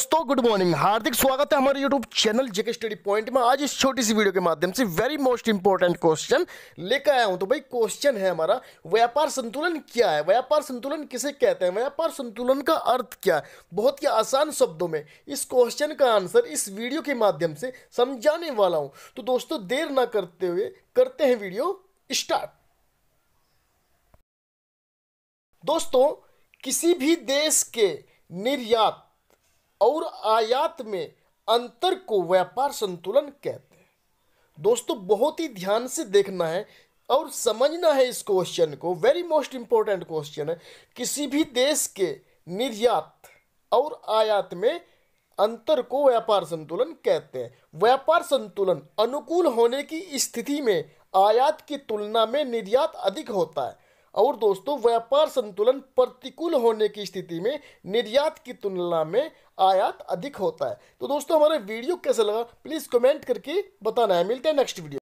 दोस्तों good morning हार्दिक स्वागत है हमारे YouTube channel J K study point में आज इस छोटी सी वीडियो के माध्यम से वेरी मोस्ट इंपॉर्टेंट क्वेश्चन लेकर आया हूं तो भाई क्वेश्चन है हमारा व्यापार संतुलन क्या है व्यापार संतुलन किसे कहते हैं व्यापार संतुलन का अर्थ क्या है बहुत ही आसान शब्दों में इस क्वेश्चन का आंसर इस वीडियो के माध्यम से समझाने वाला हूँ तो दोस्तों देर ना करते हुए करते हैं वीडियो स्टार्ट दोस्तों किसी भी देश के निर्यात और आयात में अंतर को व्यापार संतुलन कहते हैं दोस्तों बहुत ही ध्यान से देखना है और समझना है इस क्वेश्चन को वेरी मोस्ट इंपॉर्टेंट क्वेश्चन है किसी भी देश के निर्यात और आयात में अंतर को व्यापार संतुलन कहते हैं व्यापार संतुलन अनुकूल होने की स्थिति में आयात की तुलना में निर्यात अधिक होता है और दोस्तों व्यापार संतुलन प्रतिकूल होने की स्थिति में निर्यात की तुलना में आयात अधिक होता है तो दोस्तों हमारे वीडियो कैसा लगा प्लीज़ कमेंट करके बताना है मिलते हैं नेक्स्ट वीडियो